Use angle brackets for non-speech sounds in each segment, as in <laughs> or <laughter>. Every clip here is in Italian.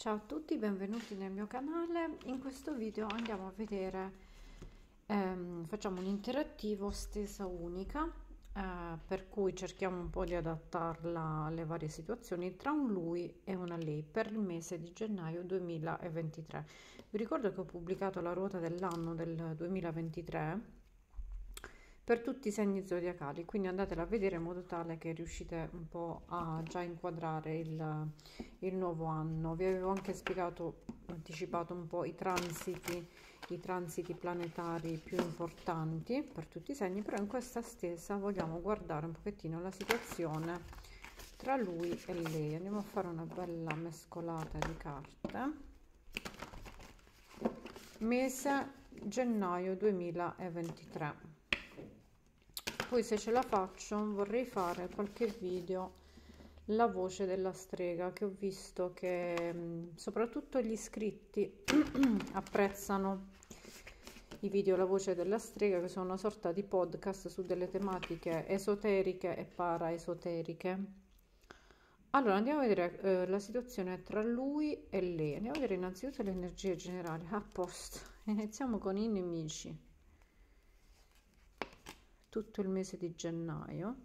Ciao a tutti, benvenuti nel mio canale. In questo video andiamo a vedere, ehm, facciamo un interattivo stesa unica, eh, per cui cerchiamo un po' di adattarla alle varie situazioni tra un lui e una lei per il mese di gennaio 2023. Vi ricordo che ho pubblicato la ruota dell'anno del 2023 per tutti i segni zodiacali, quindi andatela a vedere in modo tale che riuscite un po' a già inquadrare il, il nuovo anno. Vi avevo anche spiegato, anticipato un po' i transiti, i transiti planetari più importanti per tutti i segni, però in questa stessa vogliamo guardare un pochettino la situazione tra lui e lei. Andiamo a fare una bella mescolata di carte. Mese gennaio 2023 poi se ce la faccio vorrei fare qualche video la voce della strega che ho visto che mm, soprattutto gli iscritti <clears throat> apprezzano i video La voce della strega che sono una sorta di podcast su delle tematiche esoteriche e paraesoteriche. Allora andiamo a vedere eh, la situazione tra lui e lei. Andiamo a vedere innanzitutto le energie generali. A posto. <laughs> Iniziamo con i nemici tutto il mese di gennaio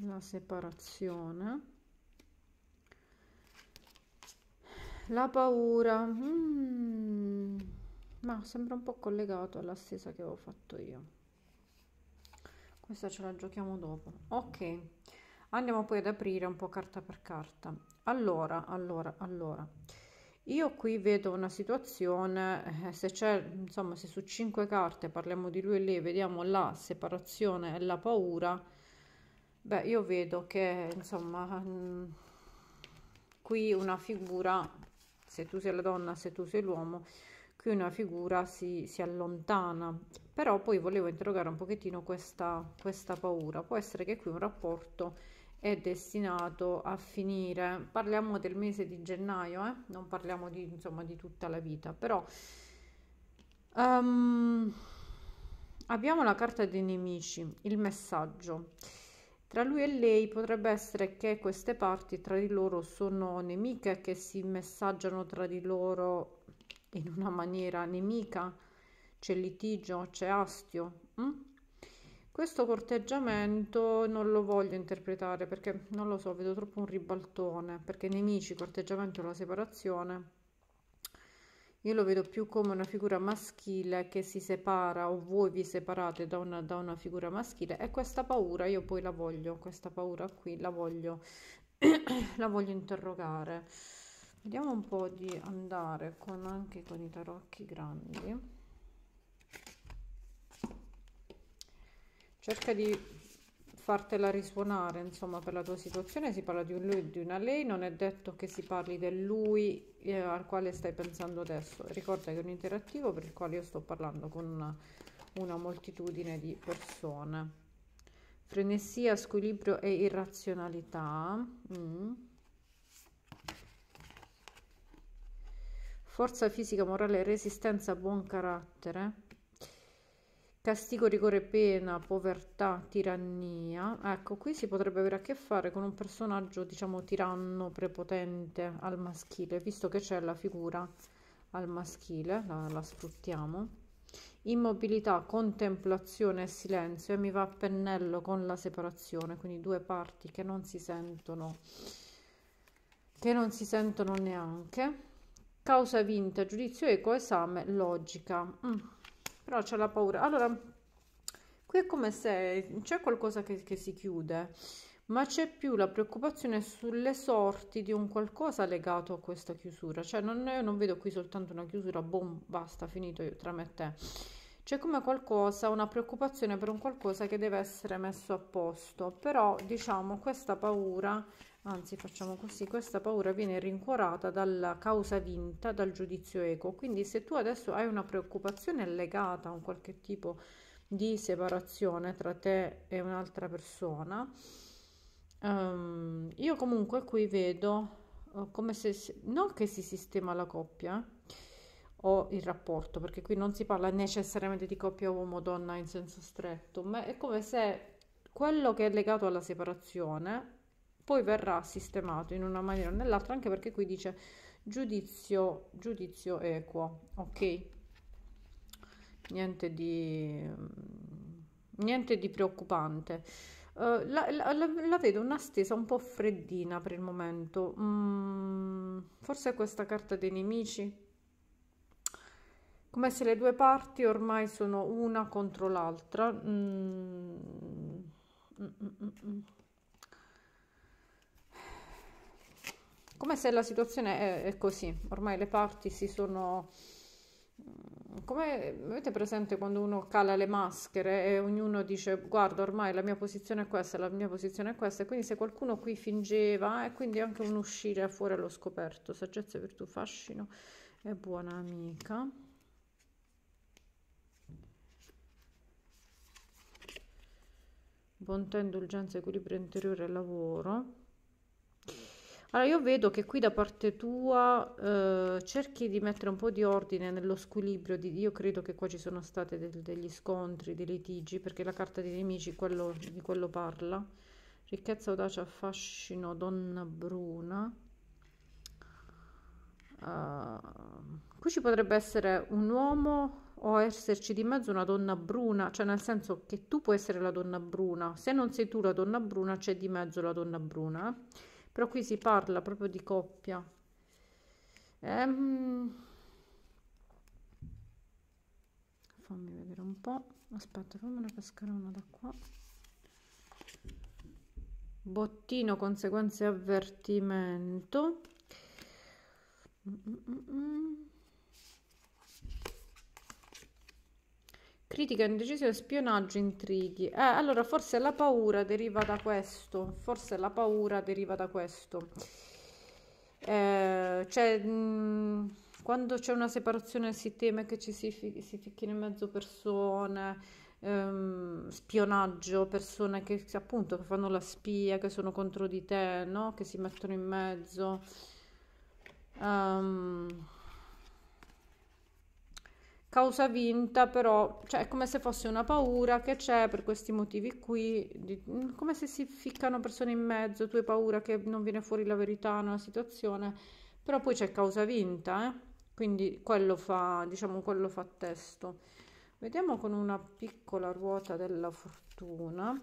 la separazione la paura mm, ma sembra un po' collegato alla stessa che avevo fatto io questa ce la giochiamo dopo ok andiamo poi ad aprire un po' carta per carta allora allora allora io qui vedo una situazione, eh, se c'è, insomma, se su cinque carte parliamo di lui e lei, vediamo la separazione e la paura, beh, io vedo che, insomma, mh, qui una figura, se tu sei la donna, se tu sei l'uomo, qui una figura si, si, allontana. Però poi volevo interrogare un pochettino questa, questa paura. Può essere che qui un rapporto è destinato a finire. Parliamo del mese di gennaio, eh? non parliamo di, insomma, di tutta la vita, però um, abbiamo la carta dei nemici, il messaggio. Tra lui e lei potrebbe essere che queste parti tra di loro sono nemiche, che si messaggiano tra di loro in una maniera nemica, c'è litigio, c'è astio. Hm? Questo corteggiamento non lo voglio interpretare perché non lo so, vedo troppo un ribaltone, perché nemici, corteggiamento, la separazione. Io lo vedo più come una figura maschile che si separa o voi vi separate da una, da una figura maschile e questa paura io poi la voglio, questa paura qui la voglio, <clears throat> la voglio interrogare. Vediamo un po' di andare con, anche con i tarocchi grandi. cerca di fartela risuonare, insomma, per la tua situazione si parla di un lui e di una lei, non è detto che si parli del lui eh, al quale stai pensando adesso. Ricorda che è un interattivo per il quale io sto parlando con una, una moltitudine di persone. Frenesia, squilibrio e irrazionalità. Mm. Forza fisica, morale, resistenza, buon carattere castigo, rigore, pena, povertà, tirannia. Ecco, qui si potrebbe avere a che fare con un personaggio, diciamo, tiranno, prepotente al maschile, visto che c'è la figura al maschile, la, la sfruttiamo. Immobilità, contemplazione e silenzio e mi va a pennello con la separazione, quindi due parti che non si sentono, che non si sentono neanche. Causa vinta, giudizio eco, esame, logica. Mm però c'è la paura allora qui è come se c'è qualcosa che, che si chiude ma c'è più la preoccupazione sulle sorti di un qualcosa legato a questa chiusura cioè non, io non vedo qui soltanto una chiusura boom basta finito io, tra me e te c'è come qualcosa, una preoccupazione per un qualcosa che deve essere messo a posto, però diciamo questa paura anzi facciamo così, questa paura viene rincuorata dalla causa vinta, dal giudizio eco. Quindi se tu adesso hai una preoccupazione legata a un qualche tipo di separazione tra te e un'altra persona, um, io comunque qui vedo eh, come se, non che si sistema la coppia o il rapporto, perché qui non si parla necessariamente di coppia uomo-donna in senso stretto, ma è come se quello che è legato alla separazione poi verrà sistemato in una maniera o nell'altra anche perché qui dice giudizio giudizio equo ok niente di mm, niente di preoccupante uh, la, la, la, vedo una stesa un po' freddina per il momento mm, forse questa carta dei nemici come se le due parti ormai sono una contro l'altra mm, mm, mm, mm come se la situazione è, è così, ormai le parti si sono... Mm, come avete presente quando uno cala le maschere e ognuno dice guarda ormai la mia posizione è questa, la mia posizione è questa, e quindi se qualcuno qui fingeva e eh, quindi anche un uscire fuori allo scoperto, saggezza, virtù, fascino e buona amica. Bontà, indulgenza, equilibrio interiore e lavoro. Allora, io vedo che qui da parte tua eh, cerchi di mettere un po' di ordine nello squilibrio di io credo che qua ci sono stati de degli scontri, dei litigi, perché la carta dei nemici quello, di quello parla. Ricchezza, audacia, affascino, donna bruna. Uh, qui ci potrebbe essere un uomo o esserci di mezzo una donna bruna, cioè nel senso che tu puoi essere la donna bruna, se non sei tu la donna bruna c'è di mezzo la donna bruna. Eh? però qui si parla proprio di coppia. Ehm... Fammi vedere un po'. Aspetta, fammela pescare una da qua. Bottino, conseguenze avvertimento. Mm -mm -mm. mm. Critica indecisione, spionaggio, intrighi. Eh, allora, forse la paura deriva da questo. Forse la paura deriva da questo. Eh, cioè, mh, quando c'è una separazione si teme che ci si, fi- si ficchino in mezzo persone, ehm, spionaggio, persone che appunto che fanno la spia, che sono contro di te, no? Che si mettono in mezzo. Um, causa vinta, però cioè, è come se fosse una paura che c'è per questi motivi qui, di, come se si ficcano persone in mezzo, tu hai paura che non viene fuori la verità nella situazione, però poi c'è causa vinta, eh? quindi quello fa, diciamo, quello fa testo. Vediamo con una piccola ruota della fortuna.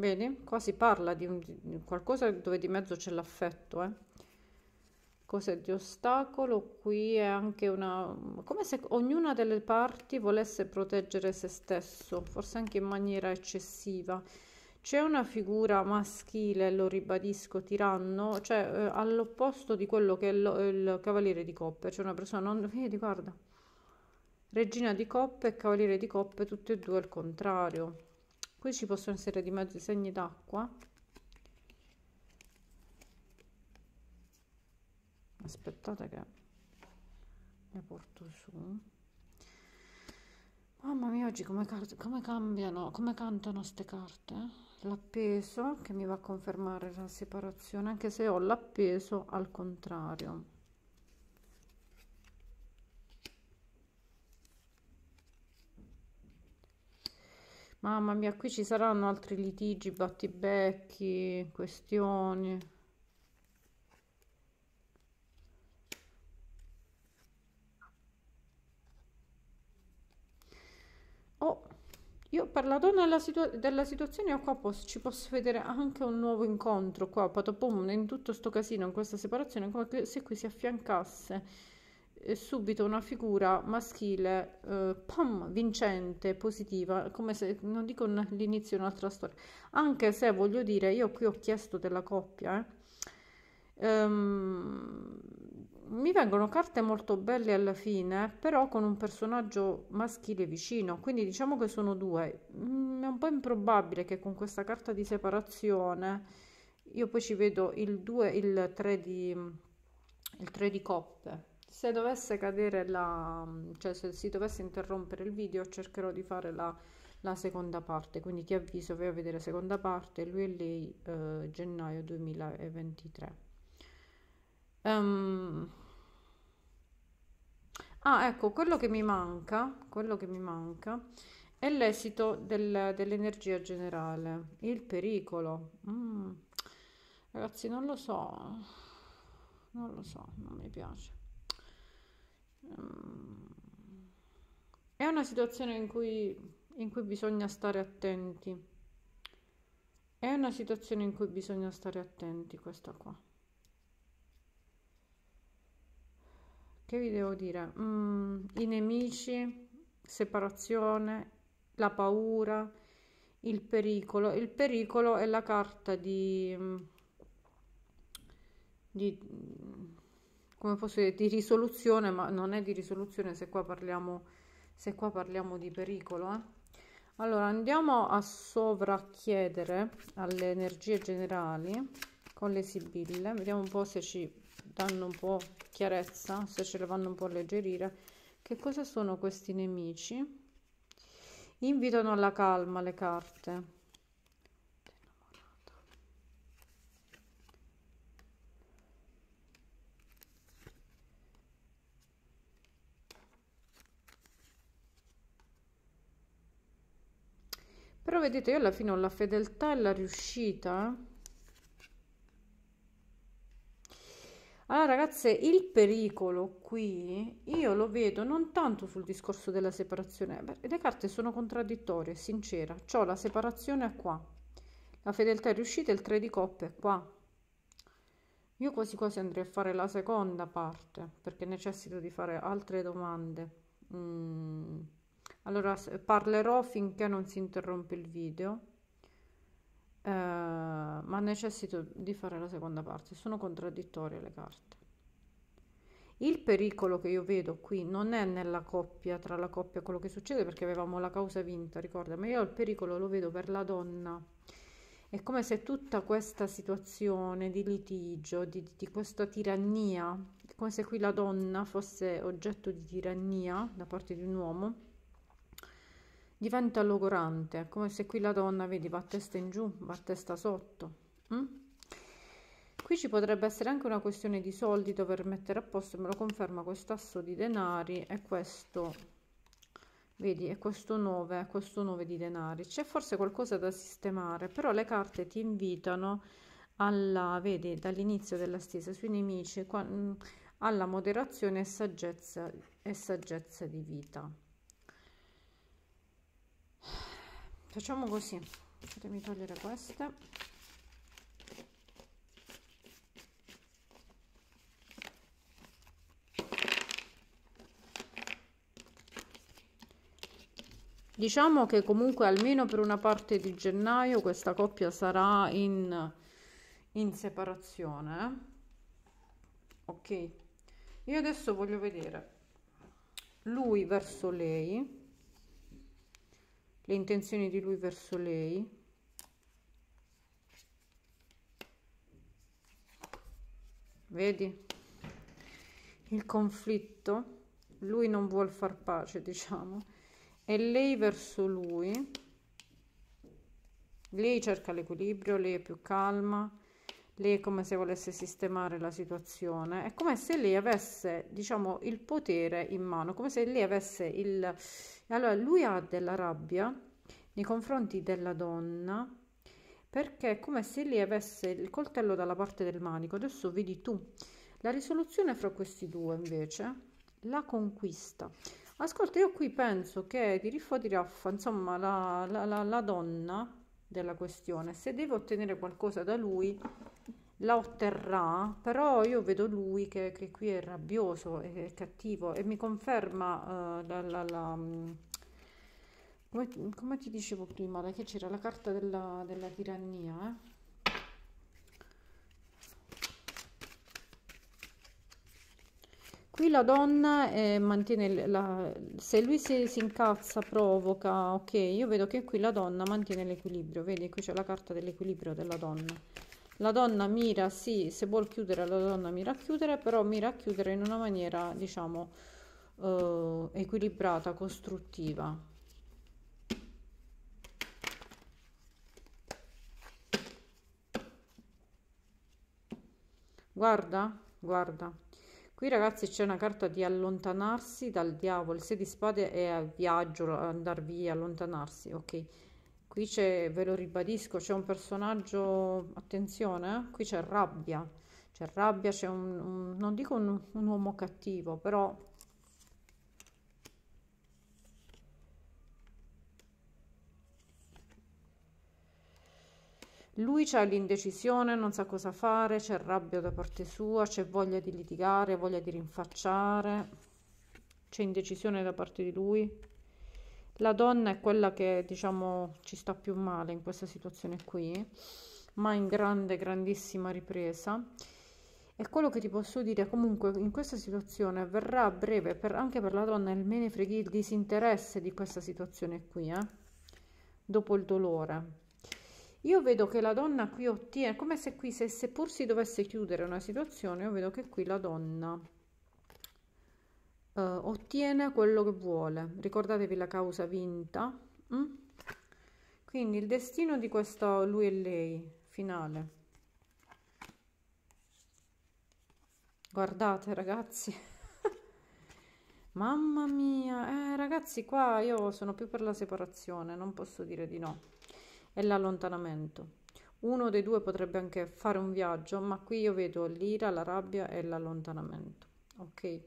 Vedi? Qua si parla di, un, di qualcosa dove di mezzo c'è l'affetto, eh. Cos'è di ostacolo? Qui è anche una... come se ognuna delle parti volesse proteggere se stesso, forse anche in maniera eccessiva. C'è una figura maschile, lo ribadisco, tiranno, cioè eh, all'opposto di quello che è lo, il cavaliere di coppe. C'è una persona, non, vedi, guarda, regina di coppe e cavaliere di coppe, tutti e due al contrario qui ci possono essere di mezzo segni d'acqua aspettate che ne porto su mamma mia oggi come, come cambiano come cantano queste carte l'appeso che mi va a confermare la separazione anche se ho l'appeso al contrario Mamma mia, qui ci saranno altri litigi, battibecchi, questioni. Oh, io ho parlato donna della, situa della situazione qua posso, ci posso vedere anche un nuovo incontro qua, patapum, in tutto sto casino, in questa separazione, come se qui si affiancasse subito una figura maschile eh, pom, vincente, positiva, come se non dico l'inizio di un'altra storia. Anche se voglio dire, io qui ho chiesto della coppia, eh. ehm, mi vengono carte molto belle alla fine, però con un personaggio maschile vicino, quindi diciamo che sono due. Mm, è un po' improbabile che con questa carta di separazione io poi ci vedo il 2 il 3 di di coppe se dovesse cadere la cioè se si dovesse interrompere il video cercherò di fare la, la seconda parte quindi ti avviso vai a vedere la seconda parte lui e lei eh, gennaio 2023 um, ehm, ah ecco quello che mi manca quello che mi manca è l'esito del, dell'energia generale il pericolo mm. ragazzi non lo so non lo so non mi piace è una situazione in cui, in cui bisogna stare attenti. È una situazione in cui bisogna stare attenti, questa qua. Che vi devo dire? Mm, I nemici, separazione, la paura, il pericolo. Il pericolo è la carta di, mm, di come posso dire, di risoluzione, ma non è di risoluzione se qua parliamo, se qua parliamo di pericolo. Eh. Allora andiamo a sovracchiedere alle energie generali con le sibille, vediamo un po' se ci danno un po' chiarezza, se ce le vanno un po' alleggerire. Che cosa sono questi nemici? Invitano alla calma le carte vedete io alla fine ho la fedeltà e la riuscita allora ragazze il pericolo qui io lo vedo non tanto sul discorso della separazione beh, le carte sono contraddittorie sincera Ciò la separazione è qua la fedeltà è riuscita e il 3 di coppe è qua io quasi quasi andrei a fare la seconda parte perché necessito di fare altre domande mm allora parlerò finché non si interrompe il video eh, ma necessito di fare la seconda parte sono contraddittorie le carte il pericolo che io vedo qui non è nella coppia tra la coppia e quello che succede perché avevamo la causa vinta ricorda ma io il pericolo lo vedo per la donna è come se tutta questa situazione di litigio, di, di, questa tirannia, come se qui la donna fosse oggetto di tirannia da parte di un uomo, diventa logorante, come se qui la donna, vedi, va a testa in giù, va a testa sotto. Mm? Qui ci potrebbe essere anche una questione di soldi dover mettere a posto, me lo conferma questo asso di denari e questo, vedi, è questo 9, questo 9 di denari. C'è forse qualcosa da sistemare, però le carte ti invitano alla, vedi, dall'inizio della stesa sui nemici, qua, mm, alla moderazione e saggezza, e saggezza di vita. facciamo così fatemi togliere queste diciamo che comunque almeno per una parte di gennaio questa coppia sarà in, in separazione eh? ok io adesso voglio vedere lui verso lei le intenzioni di lui verso lei. Vedi? Il conflitto, lui non vuole far pace, diciamo, e lei verso lui. Lei cerca l'equilibrio, lei è più calma, lei è come se volesse sistemare la situazione, è come se lei avesse, diciamo, il potere in mano, come se lei avesse il... Allora, lui ha della rabbia nei confronti della donna, perché è come se lei avesse il coltello dalla parte del manico, adesso vedi tu. La risoluzione fra questi due, invece, la conquista. Ascolta, io qui penso che di Riffo di Raffa, insomma, la, la, la, la donna della questione. Se deve ottenere qualcosa da lui, la otterrà, però io vedo lui che, che qui è rabbioso e è cattivo e mi conferma uh, la, la, la mm, come, come, ti dicevo prima, che c'era la carta della, della tirannia, eh? qui la donna eh, mantiene la, se lui si, si, incazza provoca ok io vedo che qui la donna mantiene l'equilibrio vedi qui c'è la carta dell'equilibrio della donna la donna mira sì se vuol chiudere la donna mira a chiudere però mira a chiudere in una maniera diciamo eh, equilibrata costruttiva guarda guarda Qui ragazzi c'è una carta di allontanarsi dal diavolo, il 6 di spade è a viaggio, andare via, allontanarsi, ok. Qui c'è, ve lo ribadisco, c'è un personaggio, attenzione, eh? qui c'è rabbia, c'è rabbia, c'è un, un, non dico un, un uomo cattivo, però Lui c'è l'indecisione, non sa cosa fare, c'è rabbia da parte sua, c'è voglia di litigare, voglia di rinfacciare, c'è indecisione da parte di lui. La donna è quella che diciamo ci sta più male in questa situazione qui, ma in grande, grandissima ripresa. E quello che ti posso dire comunque in questa situazione verrà a breve per, anche per la donna il menefreghi, il disinteresse di questa situazione qui, eh? dopo il dolore io vedo che la donna qui ottiene, come se qui, se, seppur si dovesse chiudere una situazione, io vedo che qui la donna eh, ottiene quello che vuole. Ricordatevi la causa vinta. Mm? Quindi il destino di questo lui e lei, finale. Guardate ragazzi, <laughs> mamma mia, eh, ragazzi qua io sono più per la separazione, non posso dire di no è l'allontanamento. Uno dei due potrebbe anche fare un viaggio, ma qui io vedo l'ira, la rabbia e l'allontanamento. Ok.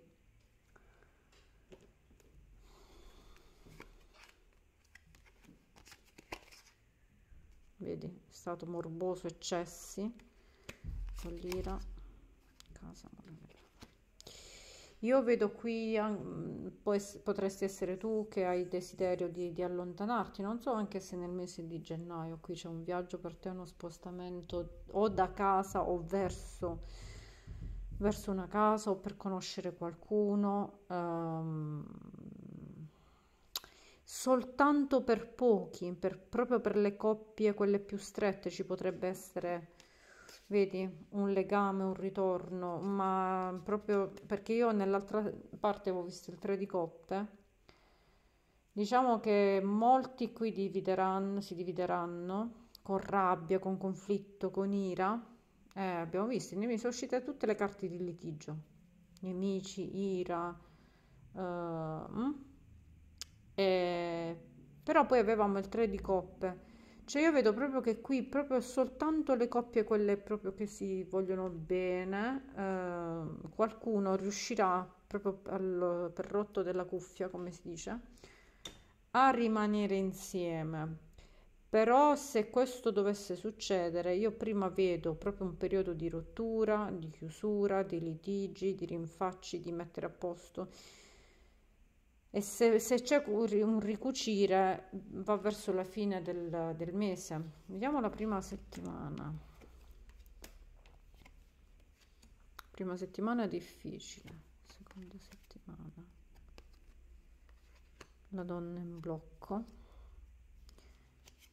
Vedi, è stato morboso eccessi con l'ira. Casa io vedo qui, mm, potresti essere tu che hai desiderio di, di, allontanarti, non so anche se nel mese di gennaio qui c'è un viaggio per te, uno spostamento o da casa o verso, verso una casa o per conoscere qualcuno, ehm, soltanto per pochi, per, proprio per le coppie, quelle più strette ci potrebbe essere vedi, un legame, un ritorno, ma proprio perché io nell'altra parte avevo visto il 3 di coppe, diciamo che molti qui divideranno, si divideranno con rabbia, con conflitto, con ira. Eh, abbiamo visto, mi sono uscite tutte le carte di litigio, nemici, ira, eh, mm? eh però poi avevamo il 3 di coppe cioè io vedo proprio che qui proprio soltanto le coppie, quelle proprio che si vogliono bene, eh, qualcuno riuscirà proprio al, per rotto della cuffia, come si dice, a rimanere insieme. Però se questo dovesse succedere, io prima vedo proprio un periodo di rottura, di chiusura, di litigi, di rinfacci, di mettere a posto e se, se c'è un ricucire va verso la fine del, del mese. Vediamo la prima settimana. Prima settimana è difficile, seconda settimana. La donna in blocco.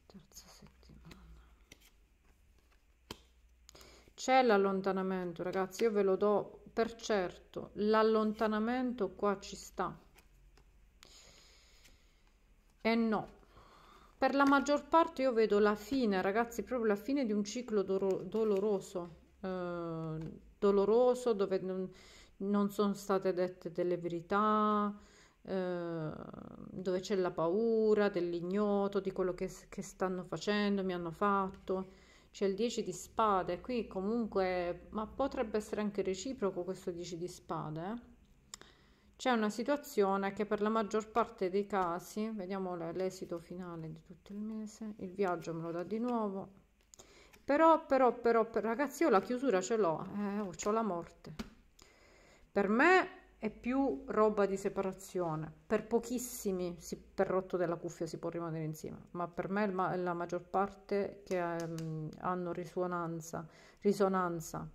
Terza settimana. C'è l'allontanamento, ragazzi, io ve lo do per certo. L'allontanamento qua ci sta e eh, no per la maggior parte io vedo la fine ragazzi proprio la fine di un ciclo do doloroso eh, doloroso dove non, non, sono state dette delle verità eh, dove c'è la paura dell'ignoto di quello che, che stanno facendo mi hanno fatto c'è il 10 di spade qui comunque ma potrebbe essere anche reciproco questo 10 di spade eh? c'è una situazione che per la maggior parte dei casi, vediamo l'esito finale di tutto il mese, il viaggio me lo dà di nuovo, però, però, però, per, ragazzi io la chiusura ce l'ho, eh, oh, ho la morte. Per me è più roba di separazione, per pochissimi si, per rotto della cuffia si può rimanere insieme, ma per me la maggior parte che ehm, hanno risonanza, risonanza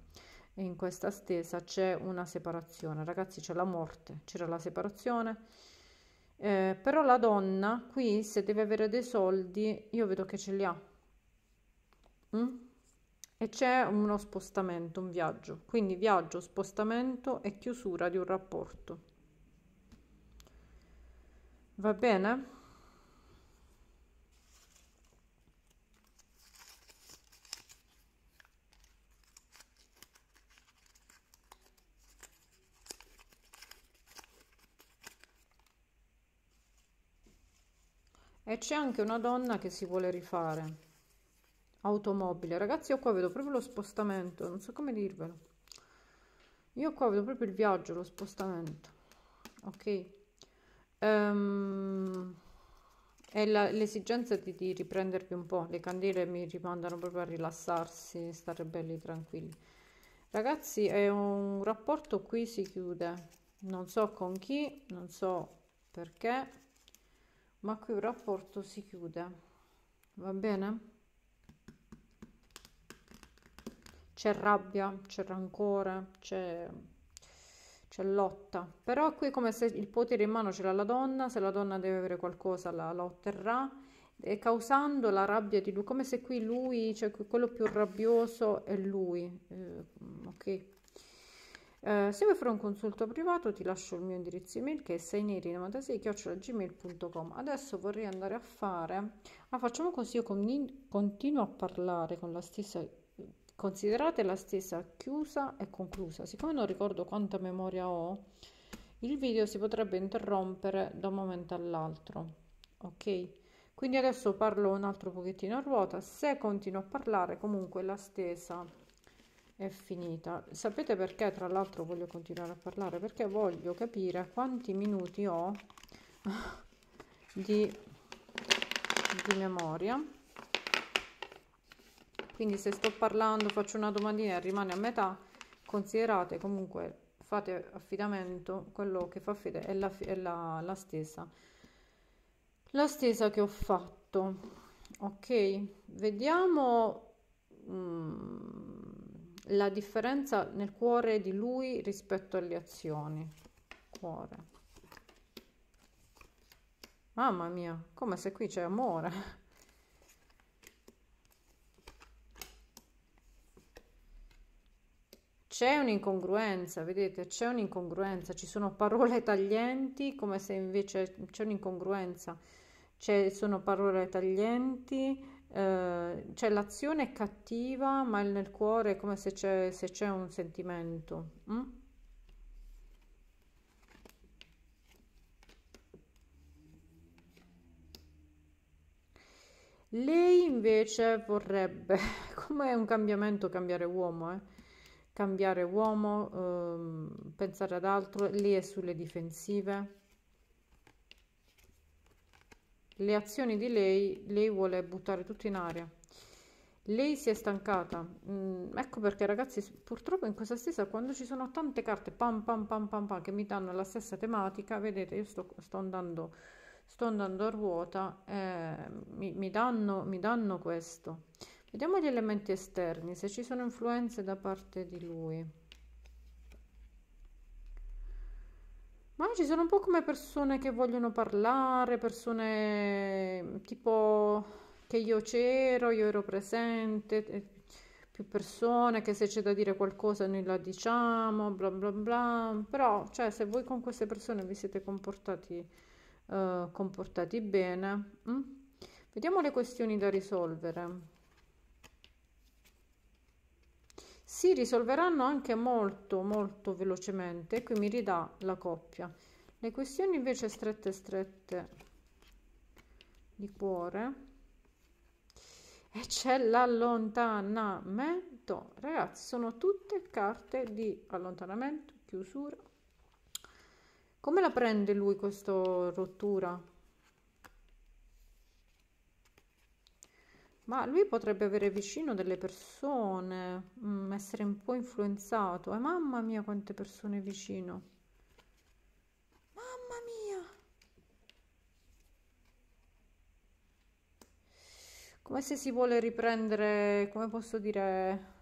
e in questa stesa c'è una separazione. Ragazzi, c'è la morte, c'era la separazione. Eh, però la donna qui, se deve avere dei soldi, io vedo che ce li ha. Mm? E c'è uno spostamento, un viaggio. Quindi viaggio, spostamento e chiusura di un rapporto. Va bene? c'è anche una donna che si vuole rifare automobile ragazzi io qua vedo proprio lo spostamento non so come dirvelo io qua vedo proprio il viaggio lo spostamento ok um, ehm, e l'esigenza di, di riprendervi un po' le candele mi rimandano proprio a rilassarsi stare belli tranquilli ragazzi è un rapporto qui si chiude non so con chi non so perché ma qui un rapporto si chiude va bene c'è rabbia c'è rancore c'è c'è lotta però qui è come se il potere in mano ce l'ha la donna se la donna deve avere qualcosa la, la otterrà e causando la rabbia di lui come se qui lui cioè quello più rabbioso è lui eh, ok eh, se vuoi fare un consulto privato ti lascio il mio indirizzo email che è 6neri96-gmail.com Adesso vorrei andare a fare... ma facciamo così, io con... continuo a parlare con la stessa... Considerate la stessa chiusa e conclusa. Siccome non ricordo quanta memoria ho, il video si potrebbe interrompere da un momento all'altro. Ok? Quindi adesso parlo un altro pochettino a ruota. Se continuo a parlare, comunque la stessa è finita sapete perché tra l'altro voglio continuare a parlare perché voglio capire quanti minuti ho di, di memoria quindi se sto parlando faccio una domandina e rimane a metà considerate comunque fate affidamento quello che fa fede è la, è la, la stessa la stessa che ho fatto ok vediamo mm la differenza nel cuore di lui rispetto alle azioni. Cuore. Mamma mia, come se qui c'è amore. C'è un'incongruenza, vedete, c'è un'incongruenza, ci sono parole taglienti come se invece c'è un'incongruenza, sono parole taglienti, eh, cioè l'azione è cattiva, ma nel cuore è come se c'è, se c'è un sentimento. Mm? Lei invece vorrebbe, <laughs> come un cambiamento, cambiare uomo, eh? cambiare uomo, ehm, pensare ad altro, lei è sulle difensive le azioni di lei, lei vuole buttare tutto in aria. Lei si è stancata. Mm, ecco perché, ragazzi, purtroppo in questa stessa, quando ci sono tante carte pam pam pam pam pam che mi danno la stessa tematica, vedete, io sto, sto andando sto andando a ruota eh, mi, mi, danno, mi danno questo vediamo gli elementi esterni se ci sono influenze da parte di lui Ma ci sono un po' come persone che vogliono parlare, persone tipo che io c'ero, io ero presente, più persone che se c'è da dire qualcosa noi la diciamo, bla bla bla. Però, cioè, se voi con queste persone vi siete comportati, eh, comportati bene, mh? Mm, vediamo le questioni da risolvere. si risolveranno anche molto molto velocemente qui mi ridà la coppia le questioni invece strette strette di cuore e c'è l'allontanamento ragazzi sono tutte carte di allontanamento chiusura come la prende lui questa rottura Ma lui potrebbe avere vicino delle persone, mm, essere un po' influenzato. Eh, mamma mia, quante persone vicino. Mamma mia! Come se si vuole riprendere, come posso dire...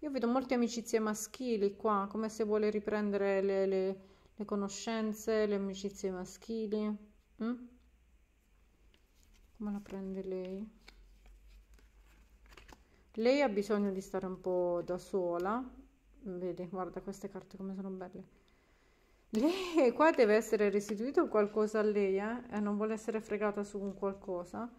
Io vedo molte amicizie maschili qua, come se vuole riprendere le, le, le conoscenze, le amicizie maschili. Mm? Come la prende lei? Lei ha bisogno di stare un po' da sola. Vedi, guarda queste carte come sono belle. Lei qua deve essere restituito qualcosa a lei, eh? eh? non vuole essere fregata su un qualcosa.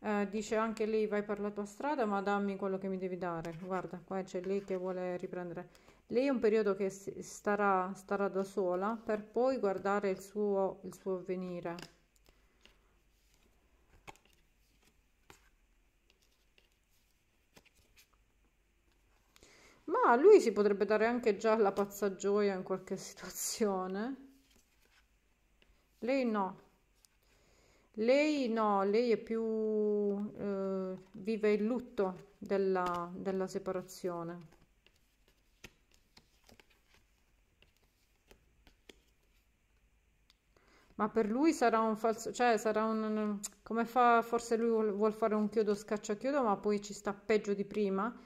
Eh, dice anche lei vai per la tua strada, ma dammi quello che mi devi dare. Guarda, qua c'è lei che vuole riprendere. Lei è un periodo che starà, starà da sola per poi guardare il suo, il suo avvenire. Ah, lui si potrebbe dare anche già la pazza gioia in qualche <laughs> situazione. Lei no. Lei no, lei è più... Eh, vive il lutto della, della separazione. Ma per lui sarà un falso, cioè sarà un... come fa, forse lui vuol, vuol fare un chiodo scaccia chiodo, ma poi ci sta peggio di prima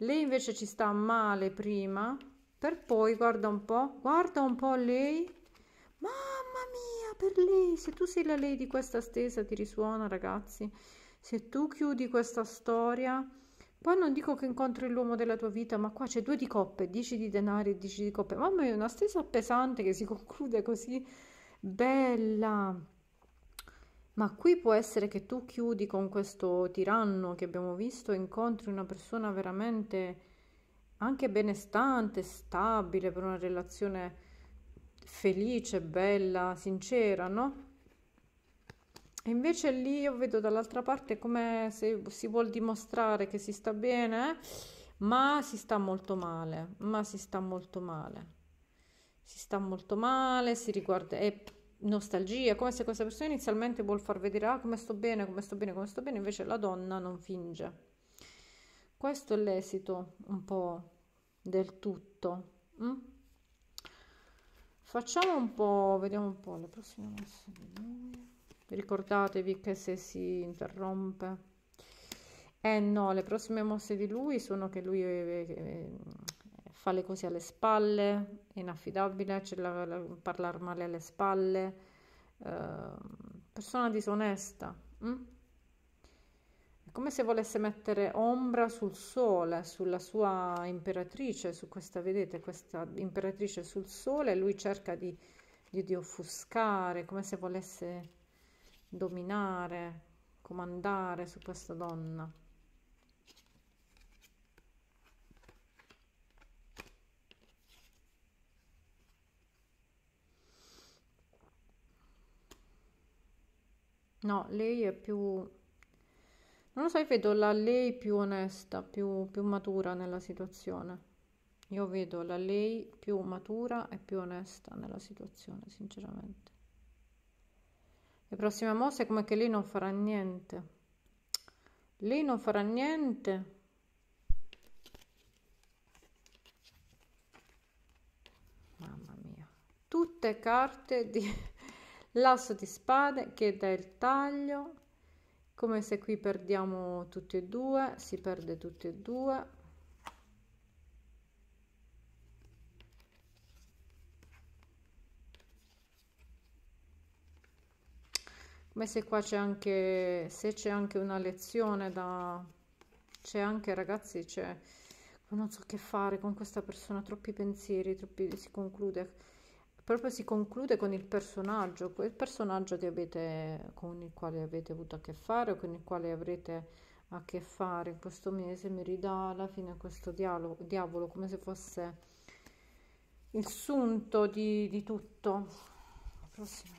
lei invece ci sta male prima per poi guarda un po' guarda un po' lei mamma mia per lei se tu sei la lei di questa stesa ti risuona ragazzi se tu chiudi questa storia poi non dico che incontri l'uomo della tua vita ma qua c'è due di coppe 10 di denari e 10 di coppe mamma mia una stesa pesante che si <laughs> conclude così bella ma qui può essere che tu chiudi con questo tiranno che abbiamo visto, e incontri una persona veramente anche benestante, stabile per una relazione felice, bella, sincera, no? E invece lì io vedo dall'altra parte come se si vuol dimostrare che si sta bene, ma si sta molto male, ma si sta molto male. Si sta molto male, si riguarda... E nostalgia, come se questa persona inizialmente vuol far vedere ah, come sto bene, come sto bene, come sto bene, invece la donna non finge. Questo è l'esito un po' del tutto. Mm? Facciamo un po', vediamo un po' le prossime mosse di lui. Ricordatevi che se si interrompe... Eh no, le prossime mosse di lui sono che lui... è, eh, fa le cose alle spalle, è inaffidabile, c'è la, la, parlare male alle spalle, eh, persona disonesta. Hm? È come se volesse mettere ombra sul sole, sulla sua imperatrice, su questa, vedete, questa imperatrice sul sole, lui cerca di, di, di offuscare, come se volesse dominare, comandare su questa donna. No, lei è più... Non lo so, vedo la lei più onesta, più, più matura nella situazione. Io vedo la lei più matura e più onesta nella situazione, sinceramente. Le prossime mosse è come che lei non farà niente. Lei non farà niente. Mamma mia. Tutte carte di l'asso di spade che dà il taglio come se qui perdiamo tutti e due si perde tutti e due come se qua c'è anche se c'è anche una lezione da c'è anche ragazzi c'è non so che fare con questa persona troppi pensieri troppi si conclude proprio si conclude con il personaggio, quel personaggio avete, con il quale avete avuto a che fare o con il quale avrete a che fare questo mese, mi ridà alla fine questo dialogo, diavolo come se fosse il sunto di, di tutto. Prossimo.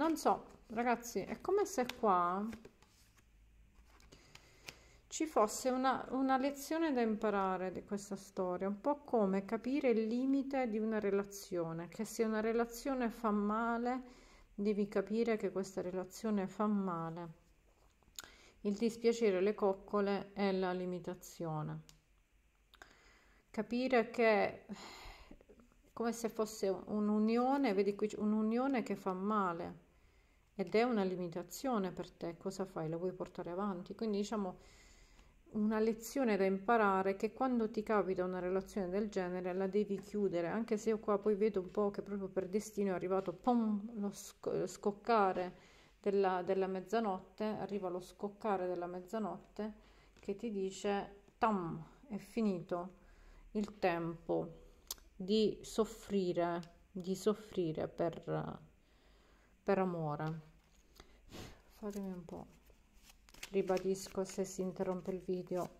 non so ragazzi è come se qua ci fosse una, una, lezione da imparare di questa storia, un po' come capire il limite di una relazione, che se una relazione fa male, devi capire che questa relazione fa male. Il dispiacere, le coccole è la limitazione. Capire che come se fosse un'unione, vedi qui un'unione che fa male ed è una limitazione per te, cosa fai? La vuoi portare avanti? Quindi diciamo una lezione da imparare che quando ti capita una relazione del genere la devi chiudere, anche se io qua poi vedo un po' che proprio per destino è arrivato pom, lo sc- scoccare della, della, mezzanotte, arriva lo scoccare della mezzanotte che ti dice tam, è finito il tempo di soffrire, di soffrire per, per amore fatemi un po' ribadisco se si interrompe il video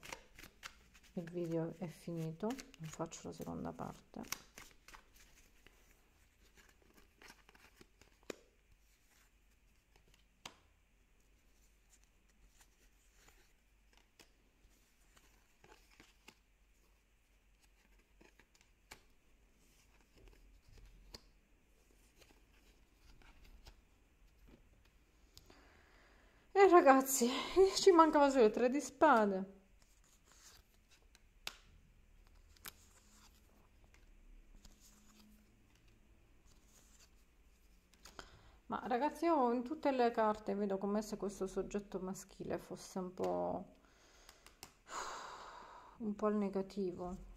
il video è finito non faccio la seconda parte ragazzi <laughs> ci mancava solo tre di spade ma ragazzi io in tutte le carte vedo come se questo soggetto maschile fosse un po' <sighs> un po' al negativo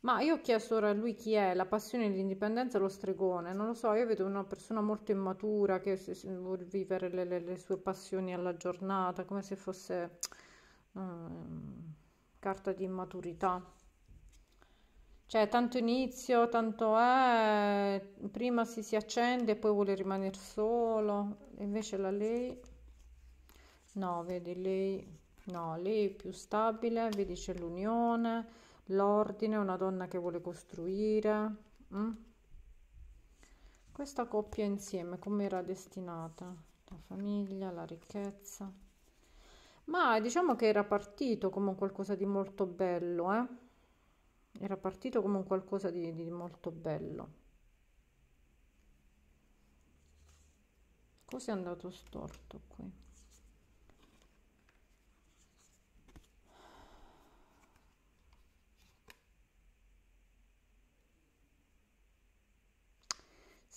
Ma io ho chiesto ora a lui chi è, la passione e l'indipendenza, lo stregone, non lo so, io vedo una persona molto immatura che vuole vivere le, le, le, sue passioni alla giornata, come se fosse um, carta di immaturità. Cioè, tanto inizio, tanto è, prima si si accende e poi vuole rimanere solo, invece la lei, no, vedi, lei, no, lei è più stabile, vedi c'è l'unione l'ordine, una donna che vuole costruire. Mm? Questa coppia insieme come era destinata? La famiglia, la ricchezza. Ma diciamo che era partito come qualcosa di molto bello, eh? Era partito come qualcosa di, di molto bello. Cos'è andato storto qui?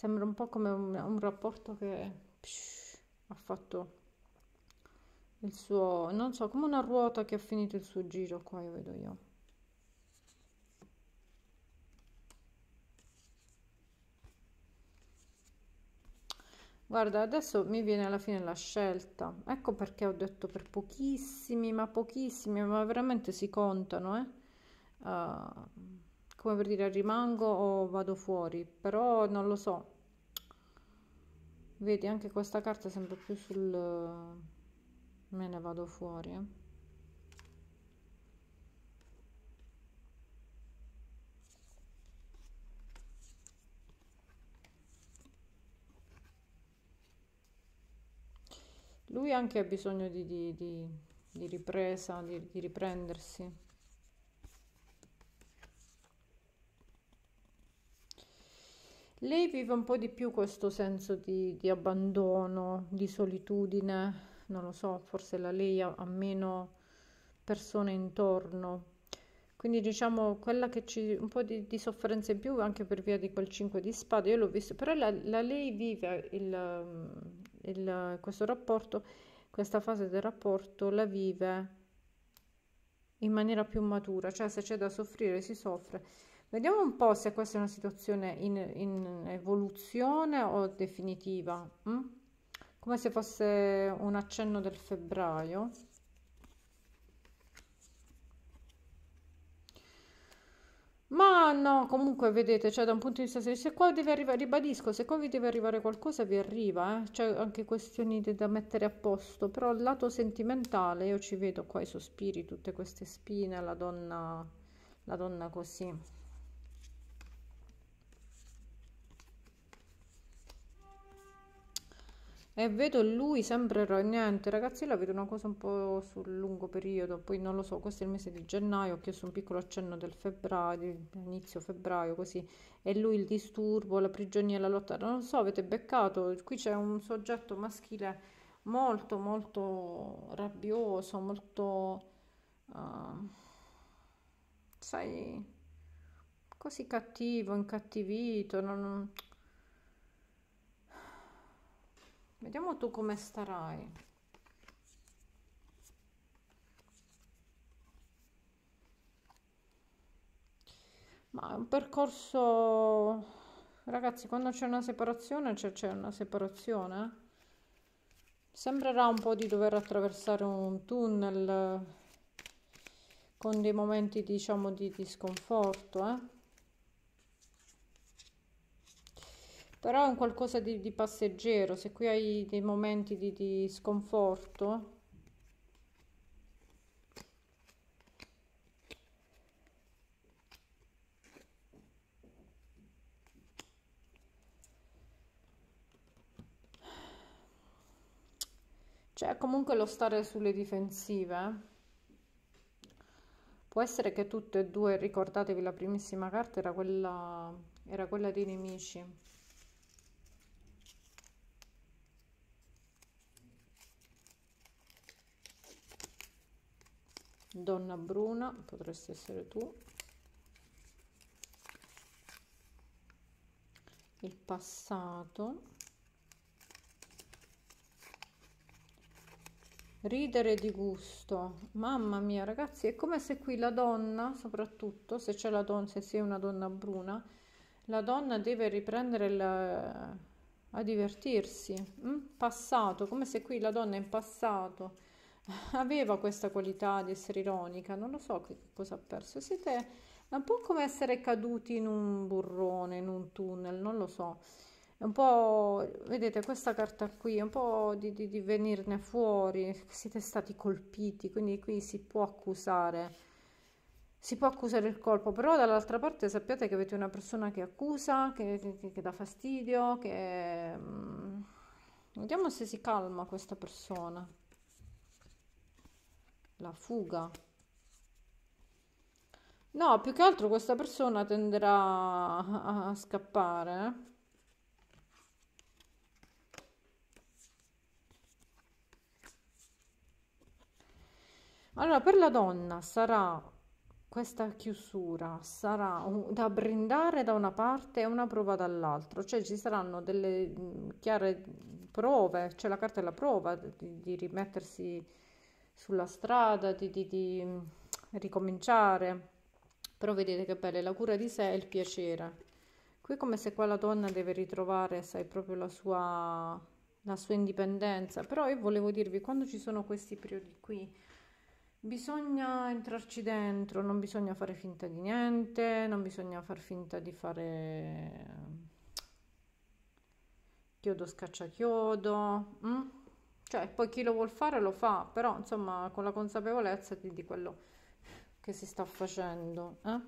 sembra un po' come un, un rapporto che psh, ha fatto il suo, non so, come una ruota che ha finito il suo giro qua, io vedo io. Guarda, adesso mi viene alla fine la scelta. Ecco perché ho detto per pochissimi, ma pochissimi, ma veramente si contano, eh. Uh, come per dire rimango o vado fuori, però non lo so. Vedi, anche questa carta è sempre più sul me ne vado fuori. Eh. Lui anche ha bisogno di, di, di, di ripresa, di riprendersi. Lei vive un po' di più questo senso di, di abbandono, di solitudine, non lo so, forse la lei ha, ha meno persone intorno. Quindi diciamo quella che ci un po' di, di, sofferenza in più anche per via di quel 5 di spada, io l'ho visto, però la, la lei vive il, il, questo rapporto, questa fase del rapporto la vive in maniera più matura, cioè se c'è da soffrire si soffre Vediamo un po' se questa è una situazione in, in evoluzione o definitiva, mm? come se fosse un accenno del febbraio. Ma no, comunque vedete, cioè da un punto di vista se qua deve arrivare, ribadisco, se qua vi deve arrivare qualcosa vi arriva, eh? c'è anche questioni da mettere a posto, però il lato sentimentale io ci vedo qua i sospiri, tutte queste spine, la donna, la donna così. e vedo lui sempre rognente ragazzi la vedo una cosa un po' sul lungo periodo poi non lo so questo è il mese di gennaio ho chiesto un piccolo accenno del febbraio inizio febbraio così e lui il disturbo la prigionia la lotta non so avete beccato qui c'è un soggetto maschile molto molto rabbioso molto uh, sai così cattivo incattivito non Vediamo tu come starai. Ma è un percorso... Ragazzi, quando c'è una separazione, c'è, c'è una separazione. Eh? Sembrerà un po' di dover attraversare un tunnel con dei momenti, diciamo, di, di sconforto, eh? però è un qualcosa di, di passeggero se qui hai dei momenti di, di sconforto Cioè, comunque lo stare sulle difensive. Eh. Può essere che tutte e due, ricordatevi, la primissima carta era quella, era quella dei nemici. donna bruna potresti essere tu il passato ridere di gusto mamma mia ragazzi è come se qui la donna soprattutto se c'è la donna se si è una donna bruna la donna deve riprendere la, a divertirsi mm? passato come se qui la donna in passato aveva questa qualità di essere ironica, non lo so che cosa ha perso. Siete è un po' come essere caduti in un burrone, in un tunnel, non lo so. È un po', vedete, questa carta qui è un po' di, di, di venirne fuori, siete stati colpiti, quindi qui si può accusare si può accusare il colpo, però dall'altra parte sappiate che avete una persona che accusa, che, che, che dà fastidio, che... Mm, vediamo se si calma questa persona la fuga. No, più che altro questa persona tenderà a scappare. Allora, per la donna sarà questa chiusura, sarà da brindare da una parte e una prova dall'altra, cioè ci saranno delle mm, chiare prove, c'è cioè la carta della prova di, di rimettersi sulla strada, di, di, di mm, ricominciare. Però vedete che bella, la cura di sé e il piacere. Qui è come se qua la donna deve ritrovare, sai, proprio la sua, la sua indipendenza. Però io volevo dirvi, quando ci sono questi periodi qui, bisogna entrarci dentro, non bisogna fare finta di niente, non bisogna far finta di fare mm, chiodo scaccia chiodo. Mm? Cioè, poi chi lo vuol fare lo fa, però insomma con la consapevolezza di quello che si sta facendo. Eh?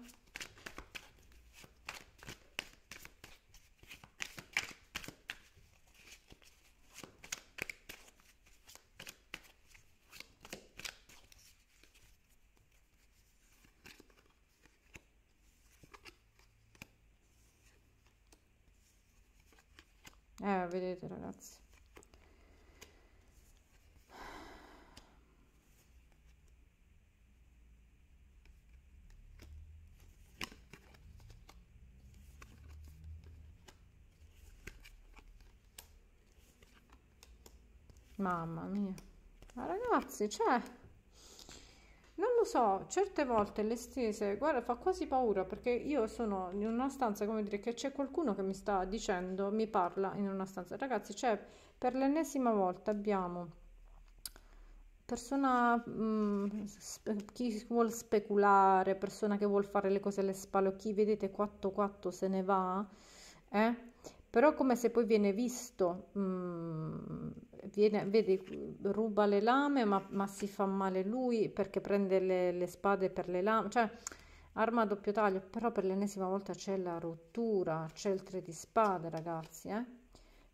Eh, vedete ragazzi. Mamma mia. Ma ragazzi, cioè, non lo so, certe volte le stese, guarda, fa quasi paura perché io sono in una stanza, come dire, che c'è qualcuno che mi sta dicendo, mi parla in una stanza. Ragazzi, cioè, per l'ennesima volta abbiamo persona mh, mm, chi vuole speculare, persona che vuole fare le cose alle spalle, o chi vedete quatto quatto se ne va, eh? però come se poi viene visto, mh, mm, viene, vedi, ruba le lame ma, ma, si fa male lui perché prende le, le spade per le lame, cioè arma a doppio taglio, però per l'ennesima volta c'è la rottura, c'è il tre di spade ragazzi, eh?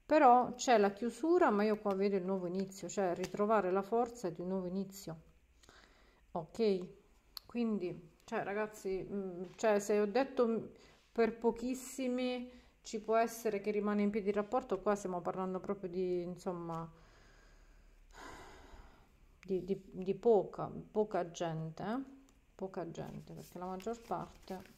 però c'è la chiusura ma io qua vedo il nuovo inizio, cioè ritrovare la forza di un nuovo inizio, ok? Quindi, cioè ragazzi, mh, mm, cioè, se ho detto per pochissimi ci può essere che rimane in piedi il rapporto, qua stiamo parlando proprio di, insomma, di, di, di poca, poca gente, eh? poca gente, perché la maggior parte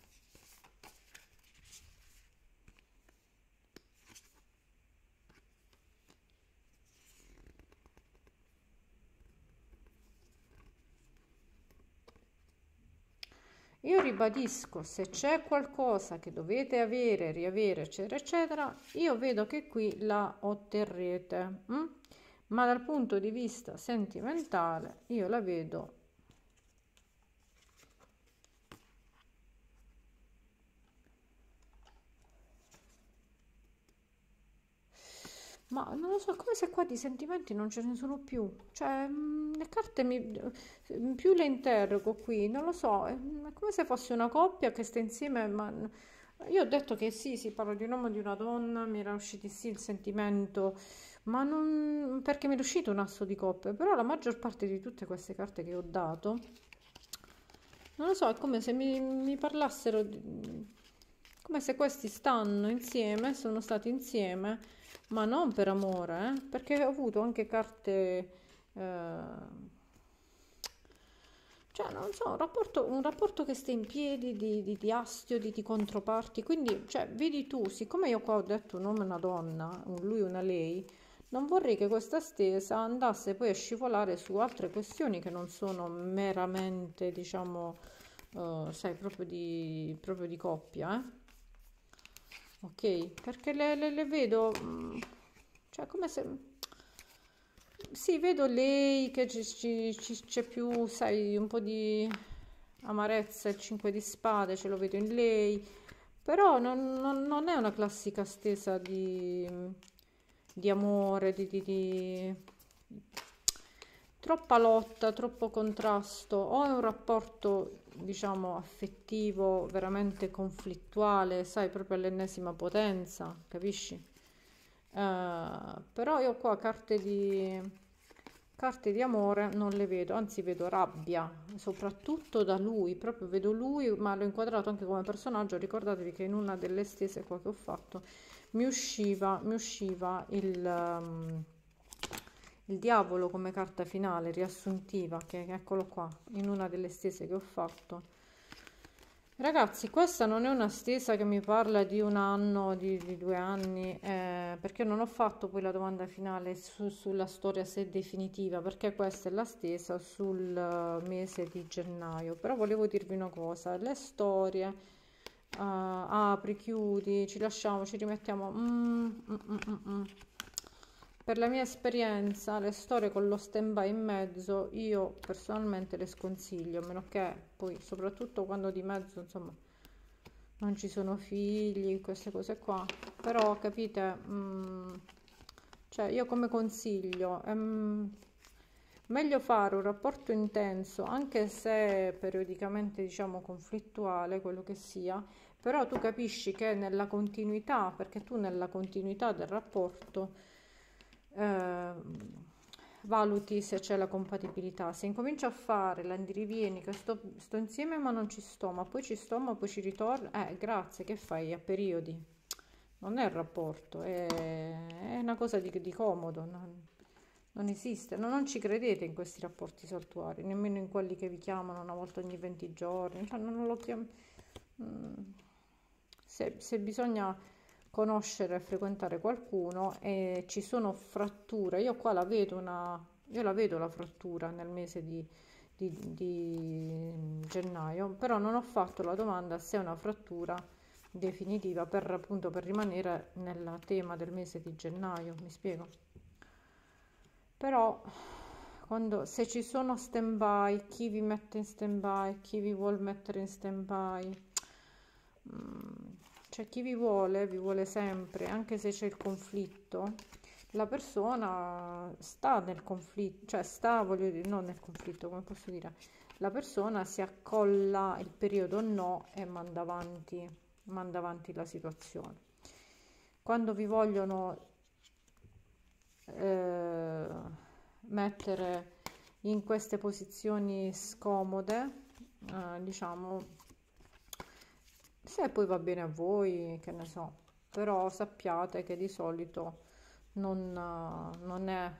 Io ribadisco, se c'è qualcosa che dovete avere, riavere, eccetera, eccetera, io vedo che qui la otterrete, mh? Mm? ma dal punto di vista sentimentale io la vedo ma non lo so, è come se qua di sentimenti non ce ne sono più, cioè mm, le carte mi, mm, più le interrogo qui, non lo so, mm, è come se fosse una coppia che sta insieme, ma io ho detto che sì, si parla di un uomo e di una donna, mi era uscito sì il sentimento, ma non perché mi è uscito un asso di coppe, però la maggior parte di tutte queste carte che ho dato, non lo so, è come se mi, mi parlassero, di, come se questi stanno insieme, sono stati insieme ma non per amore, eh? perché ho avuto anche carte, eh... cioè non so, un rapporto, un rapporto, che sta in piedi di, di, di astio, di, di, controparti, quindi cioè, vedi tu, siccome io qua ho detto un uomo e una donna, un lui e una lei, non vorrei che questa stesa andasse poi a scivolare su altre questioni che non sono meramente, diciamo, eh, sai, proprio di, proprio di coppia, eh? ok? Perché le, le, le vedo, mm, cioè come se... Sì, vedo lei che c'è più, sai, un po' di amarezza, il 5 di spade, ce lo vedo in lei, però non, non, non è una classica stesa di, di amore, di, di, di, troppa lotta, troppo contrasto, o è un rapporto diciamo affettivo veramente conflittuale sai proprio all'ennesima potenza capisci uh, però io qua carte di carte di amore non le vedo anzi vedo rabbia soprattutto da lui proprio vedo lui ma l'ho inquadrato anche come personaggio ricordatevi che in una delle stese qua che ho fatto mi usciva mi usciva il um, il diavolo come carta finale riassuntiva che eccolo qua in una delle stese che ho fatto ragazzi questa non è una stesa che mi parla di un anno di, di due anni eh, perché non ho fatto poi la domanda finale su, sulla storia se definitiva perché questa è la stesa sul eh, mese di gennaio però volevo dirvi una cosa le storie eh, apri chiudi ci lasciamo ci rimettiamo mm, mm, mm, mm, mm per la mia esperienza le storie con lo stand by in mezzo io personalmente le sconsiglio a meno che poi soprattutto quando di mezzo insomma non ci sono figli queste cose qua però capite mh, mm, cioè io come consiglio è ehm, meglio fare un rapporto intenso anche se periodicamente diciamo conflittuale quello che sia però tu capisci che nella continuità perché tu nella continuità del rapporto eh, valuti se c'è la compatibilità. Se incomincio a fare l'andirivieni, che sto, sto, insieme ma non ci sto, ma poi ci sto, ma poi ci ritorno, eh, grazie, che fai a periodi? Non è il rapporto, è, è una cosa di, di comodo, non, non esiste, no, non ci credete in questi rapporti saltuari, nemmeno in quelli che vi chiamano una volta ogni 20 giorni, cioè non lo chiam... Mm. se, se bisogna conoscere e frequentare qualcuno e ci sono fratture. Io qua la vedo una io la vedo la frattura nel mese di, di, di gennaio, però non ho fatto la domanda se è una frattura definitiva per appunto per rimanere nel tema del mese di gennaio, mi spiego. Però quando, se ci sono stand by, chi vi mette in stand by, chi vi vuole mettere in stand by, mm, cioè chi vi vuole vi vuole sempre anche se c'è il conflitto la persona sta nel conflitto cioè sta voglio dire non nel conflitto come posso dire la persona si accolla il periodo no e manda avanti manda avanti la situazione quando vi vogliono eh, mettere in queste posizioni scomode eh, diciamo se poi va bene a voi, che ne so, però sappiate che di solito non, non, è,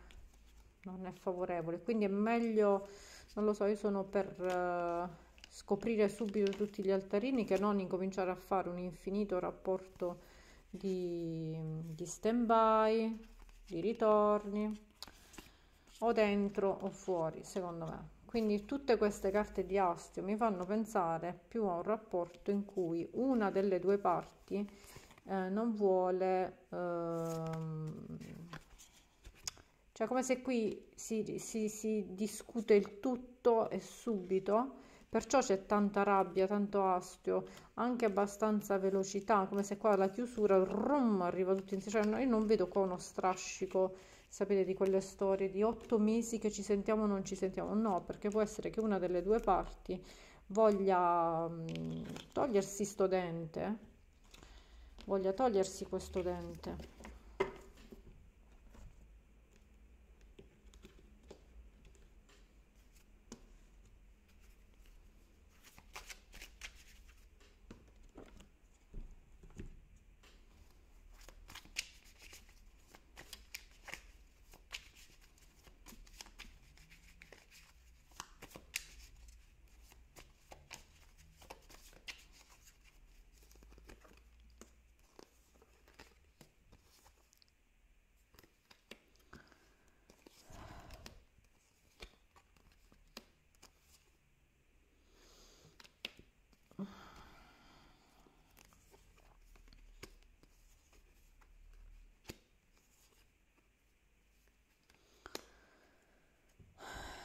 non è favorevole, quindi è meglio, non lo so, io sono per eh, scoprire subito tutti gli altarini che non incominciare a fare un infinito rapporto di, di stand by, di ritorni, o dentro o fuori, secondo me. Quindi tutte queste carte di astio mi fanno pensare più a un rapporto in cui una delle due parti eh, non vuole, ehm, cioè come se qui si, si, si discute il tutto e subito, perciò c'è tanta rabbia, tanto astio, anche abbastanza velocità, come se qua la chiusura rum, arriva tutto insieme, cioè io non vedo qua uno strascico sapete di quelle storie di otto mesi che ci sentiamo o non ci sentiamo, no, perché può essere che una delle due parti voglia mh, mm, togliersi sto dente, voglia togliersi questo dente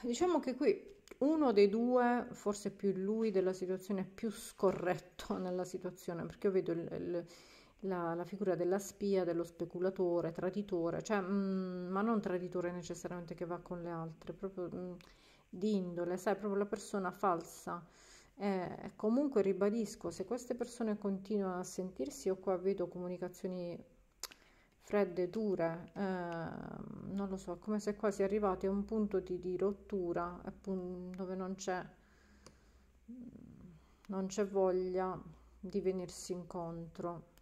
diciamo che qui uno dei due, forse più lui della situazione, è più scorretto <laughs> nella situazione, perché io vedo il, il, la, la, figura della spia, dello speculatore, traditore, cioè, mh, mm, ma non traditore necessariamente che va con le altre, proprio mh, mm, di indole, sai, proprio la persona falsa. Eh, comunque ribadisco, se queste persone continuano a sentirsi, io qua vedo comunicazioni fredde, dure, eh, non lo so, come se quasi arrivati a un punto di, di rottura dove non c'è, mm, non c'è voglia di venirsi incontro.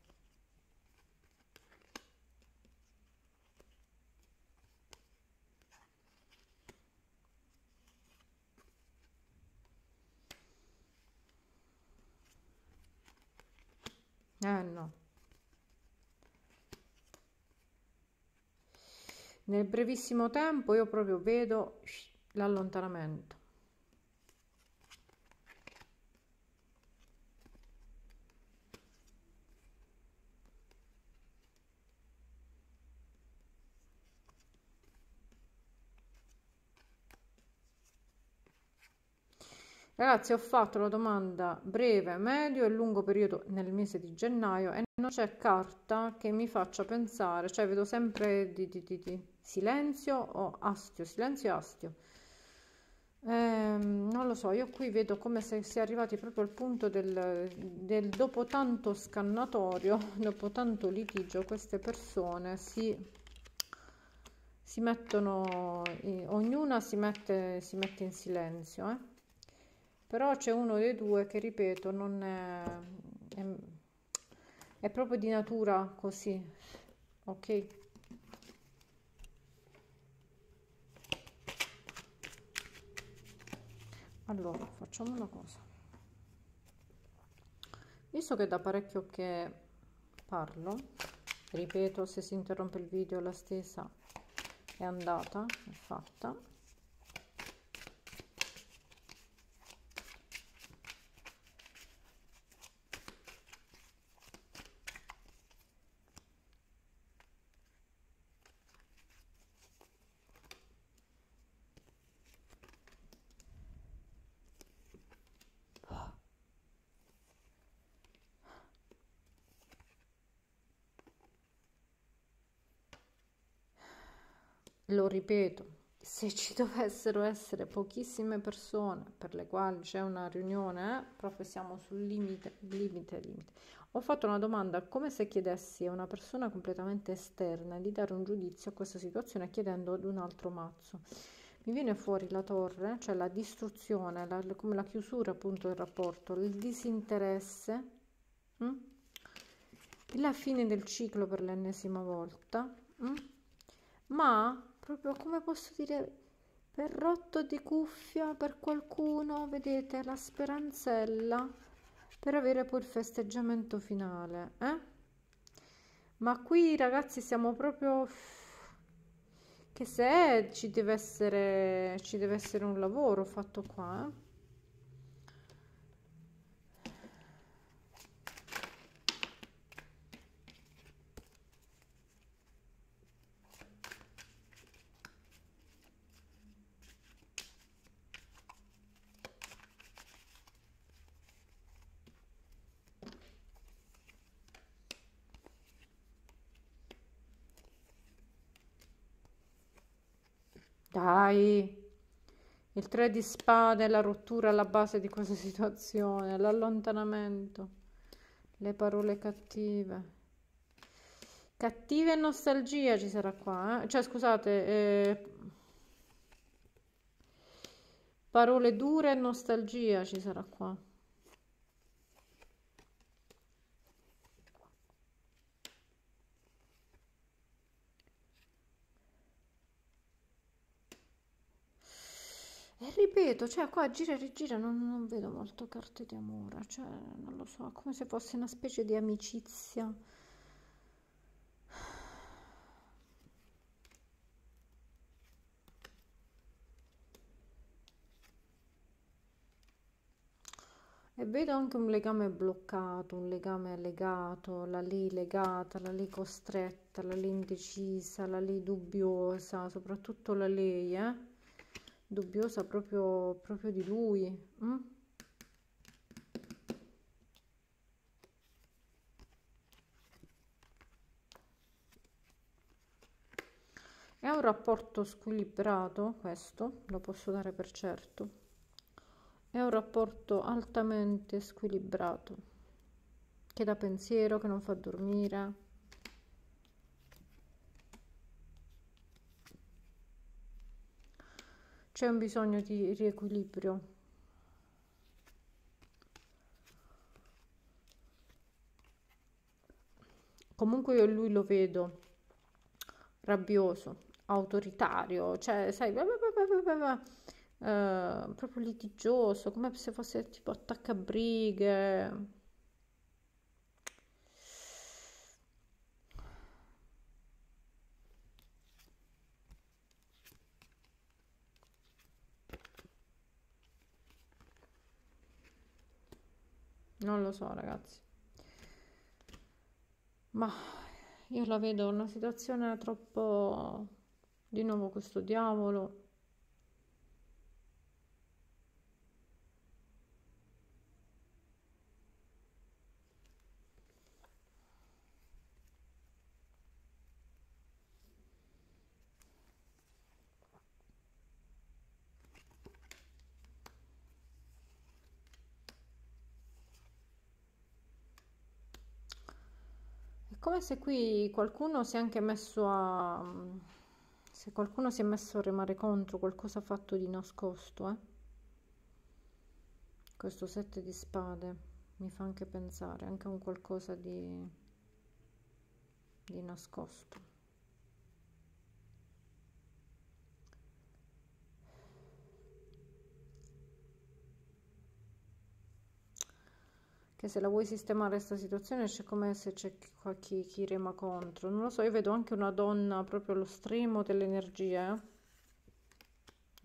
Eh no. Nel brevissimo tempo io proprio vedo l'allontanamento. Ragazzi, ho fatto la domanda breve, medio e lungo periodo nel mese di gennaio e non c'è carta che mi faccia pensare, cioè vedo sempre di, di, di, di silenzio o astio, silenzio e astio. Ehm, non lo so, io qui vedo come se si è arrivati proprio al punto del, del dopo tanto scannatorio, <laughs> dopo tanto litigio, queste persone si si mettono, eh, ognuna si mette, si mette, in silenzio, eh? però c'è uno dei due che, ripeto, non è, è, è proprio di natura così, ok? allora facciamo una cosa visto che da parecchio che parlo ripeto se si interrompe il video la stessa è andata è fatta ripeto, se ci <laughs> dovessero essere pochissime persone per le quali c'è una riunione, eh, proprio siamo sul limite, limite, limite. Ho fatto una domanda come se chiedessi a una persona completamente esterna di dare un giudizio a questa situazione chiedendo ad un altro mazzo. Mi viene fuori la torre, cioè la distruzione, la, come la chiusura appunto del rapporto, il disinteresse, mh? Mm? la fine del ciclo per l'ennesima volta, mh? Mm? ma proprio come posso dire per rotto di cuffia per qualcuno vedete la speranzella per avere poi il festeggiamento finale eh? ma qui ragazzi siamo proprio che se ci deve essere ci deve essere un lavoro fatto qua eh? dai! Il tre di spade, la rottura alla base di questa <laughs> situazione, l'allontanamento, le parole cattive. Cattive e nostalgia ci sarà qua, eh? cioè scusate, eh, parole dure e nostalgia ci sarà qua. ripeto, cioè qua gira e rigira non, non vedo molto carte di amore, cioè non lo so, come se fosse una specie di amicizia. E vedo anche un legame bloccato, un legame legato, la lì legata, la lì costretta, la lì indecisa, la lì dubbiosa, soprattutto la lei, eh? dubbiosa proprio, proprio di lui. Mm? È un rapporto squilibrato, questo lo posso dare per certo. È un rapporto altamente squilibrato, che dà pensiero, che non fa dormire, c'è un bisogno di riequilibrio. Comunque io lui lo vedo rabbioso, autoritario, cioè sai, bah bah bah eh, proprio litigioso, come se fosse tipo attaccabrighe. Non lo so, ragazzi. Ma io la vedo una situazione troppo... Di nuovo questo diavolo. Come se qui qualcuno si è anche messo a... Mm, se qualcuno si è messo a remare contro, qualcosa fatto di nascosto, eh? Questo sette di spade mi fa anche pensare, anche un qualcosa di, di nascosto. che se la vuoi sistemare questa situazione c'è come se c'è chi, chi rema contro non lo so io vedo anche una donna proprio lo stremo dell'energia eh?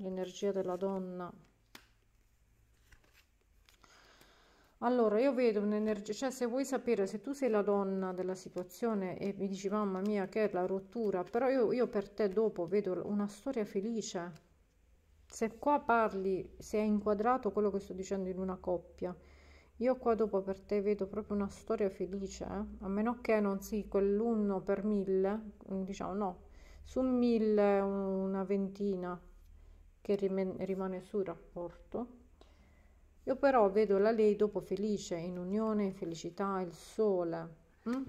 l'energia della donna Allora, io vedo un'energia, cioè se vuoi sapere se tu sei la donna della situazione e mi dici mamma mia che è la rottura, però io, io, per te dopo vedo una storia felice. Se qua parli, se è inquadrato quello che sto dicendo in una coppia, io qua dopo per te vedo proprio una storia felice, eh? a meno che non sia quell'uno per mille, mm, diciamo no, su mille una ventina che rimane sul rapporto. Io però vedo la lei dopo felice, in unione, felicità, il sole. Mm?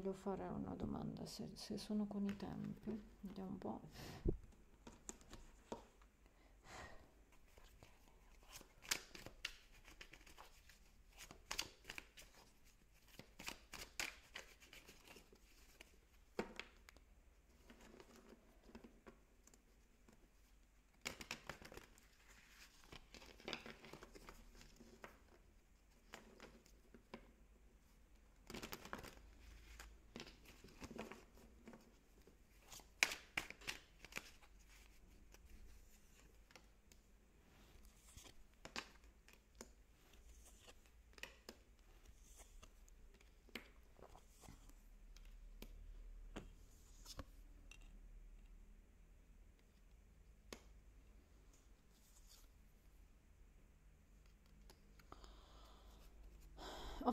voglio fare una domanda se, se sono con i tempi, vediamo un po'.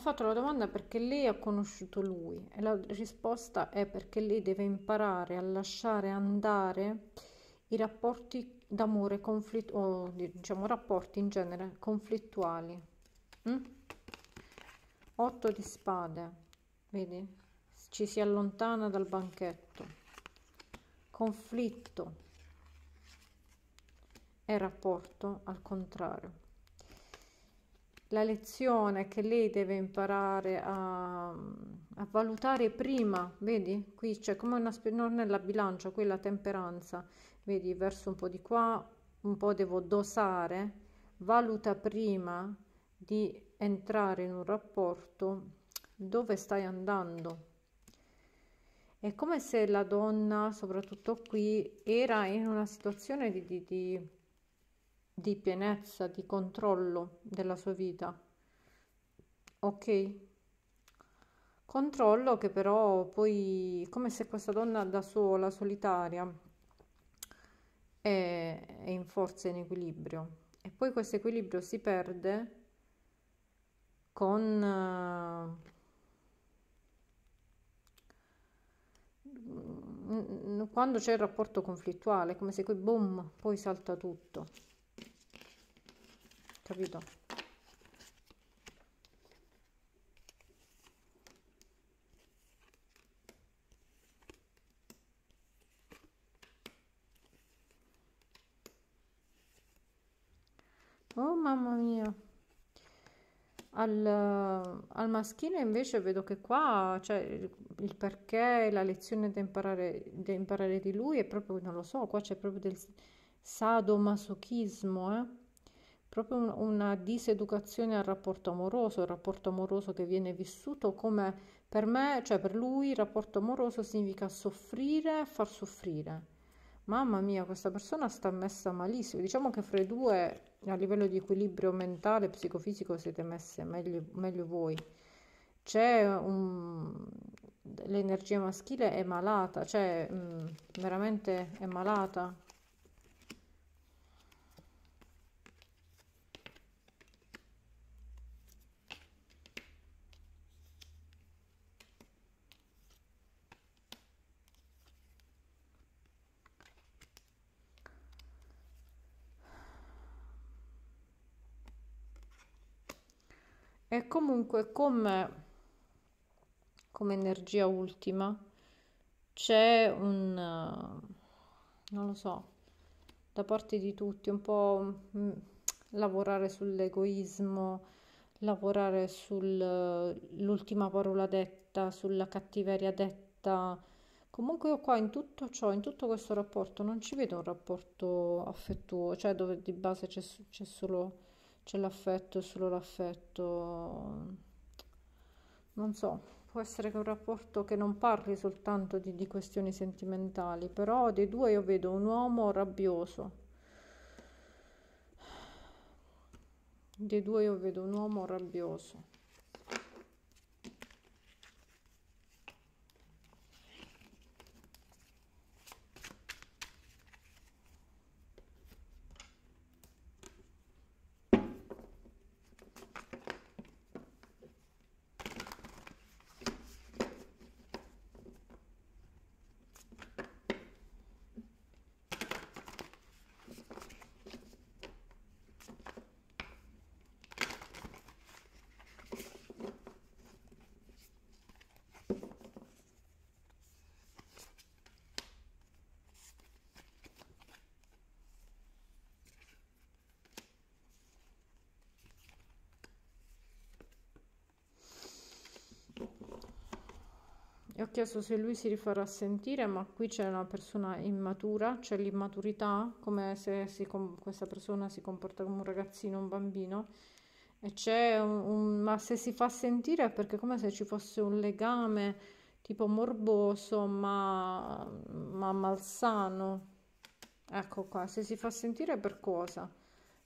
fatto la domanda perché lei ha conosciuto lui e la risposta è perché lei deve imparare a lasciare andare i rapporti d'amore conflitt- o diciamo rapporti in genere conflittuali. Mm? 8 di spade, vedi? Ci si allontana dal banchetto. Conflitto e rapporto al contrario la lezione che lei deve imparare a, a valutare prima, vedi? Qui c'è come una nella bilancia, quella temperanza, vedi? Verso un po' di qua, un po' devo dosare, valuta prima di entrare in un rapporto dove stai andando. È come se la donna, soprattutto qui, era in una situazione di, di, di di pienezza, di controllo della sua vita. Ok? Controllo che però poi, come se questa donna da sola, solitaria, è, è in forza in equilibrio. E poi questo equilibrio si perde con... Uh, quando c'è il rapporto conflittuale, come se qui, boom, poi salta tutto capito? Oh mamma mia. Al, al, maschile invece vedo che qua cioè, il perché la lezione da imparare, da imparare di lui è proprio, non lo so, qua c'è proprio del sadomasochismo, eh? proprio una diseducazione al rapporto amoroso, il rapporto amoroso che viene vissuto come per me, cioè per lui il rapporto amoroso significa soffrire, far soffrire. Mamma mia, questa persona sta messa malissimo. Diciamo che fra i due, a livello di equilibrio mentale e psicofisico, siete messe meglio, meglio voi. C'è un, l'energia maschile è malata, cioè mh, veramente è malata, e comunque come, come energia ultima c'è un non lo so da parte di tutti un po' mh, mm, lavorare sull'egoismo lavorare sull'ultima parola detta sulla cattiveria detta comunque io qua in tutto ciò in tutto questo rapporto non ci vedo un rapporto affettuoso cioè dove di base c'è, c'è solo c'è l'affetto e solo l'affetto. Non so, può essere che un rapporto che non parli soltanto di, di questioni sentimentali, però dei due io vedo un uomo rabbioso. Dei due io vedo un uomo rabbioso. chiesto se lui si rifarà sentire, ma qui c'è una persona immatura, c'è l'immaturità, come se si, questa persona si comporta come un ragazzino, un bambino. E c'è un, un, ma se si fa sentire è perché come se ci fosse un legame tipo morboso, ma, ma malsano. Ecco qua, se si fa sentire per cosa?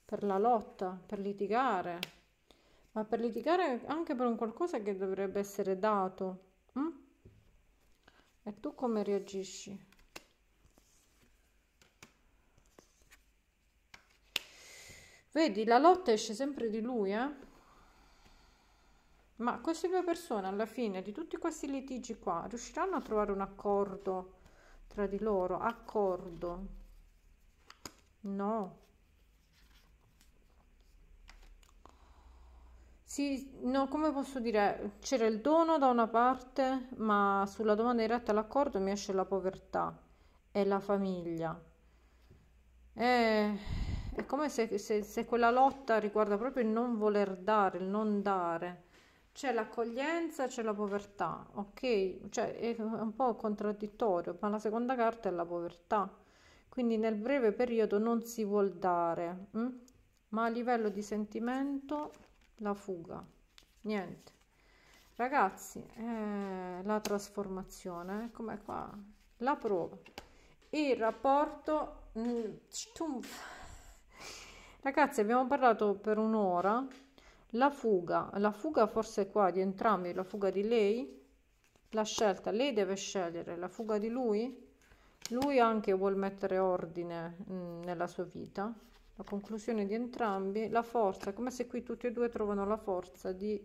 Per la lotta, per litigare, ma per litigare anche per un qualcosa che dovrebbe essere dato. Mm? E tu come reagisci? Vedi, la lotta esce sempre di lui, eh? Ma queste due persone, alla fine di tutti questi litigi qua, riusciranno a trovare un accordo tra di loro? Accordo? No. Sì, no, come posso dire, c'era il dono da una parte, ma sulla domanda diretta all'accordo mi esce la povertà e la famiglia. E, è come se, se, se quella lotta riguarda proprio il non voler dare, il non dare. C'è l'accoglienza, c'è la povertà, ok? Cioè è un po' contraddittorio, ma la seconda carta è la povertà. Quindi nel breve periodo non si vuol dare, hm? ma a livello di sentimento la fuga niente ragazzi eh, la trasformazione eh, come qua la prova il rapporto mm, ragazzi abbiamo parlato per un'ora la fuga la fuga forse qua di entrambi la fuga di lei la scelta lei deve scegliere la fuga di lui lui anche vuol mettere ordine mh, mm, nella sua vita la conclusione di entrambi, la forza, come se qui tutti e due trovano la forza di